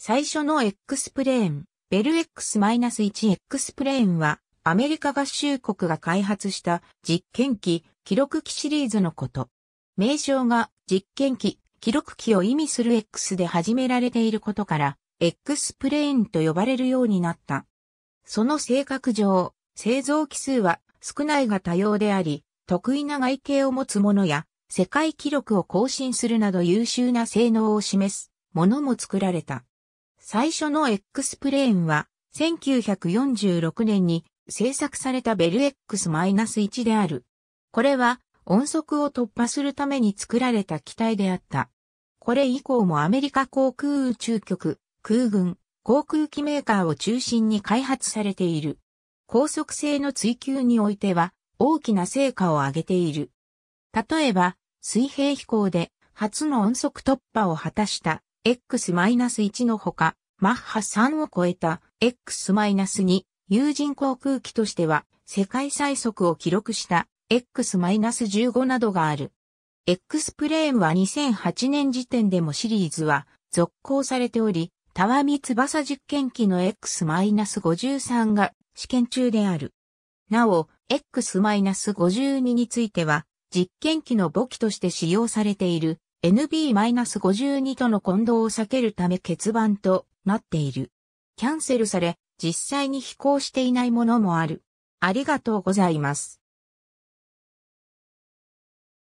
最初の X プレーン、ベル X-1X プレーンは、アメリカ合衆国が開発した実験機、記録機シリーズのこと。名称が実験機、記録機を意味する X で始められていることから、X プレーンと呼ばれるようになった。その性格上、製造機数は少ないが多様であり、得意な外形を持つものや、世界記録を更新するなど優秀な性能を示すものも作られた。最初の X プレーンは、1946年に製作されたベル X-1 である。これは音速を突破するために作られた機体であった。これ以降もアメリカ航空宇宙局、空軍、航空機メーカーを中心に開発されている。高速性の追求においては大きな成果を上げている。例えば、水平飛行で初の音速突破を果たした X-1 のほか、マッハ3を超えた X-2 有人航空機としては世界最速を記録した X-15 などがある。X プレーンは2008年時点でもシリーズは続行されており、タワミ翼実験機の X-53 が試験中である。なお、X-52 については実験機の母機として使用されている NB-52 との混同を避けるため欠番となっている。キャンセルされ、実際に飛行していないものもある。ありがとうございます。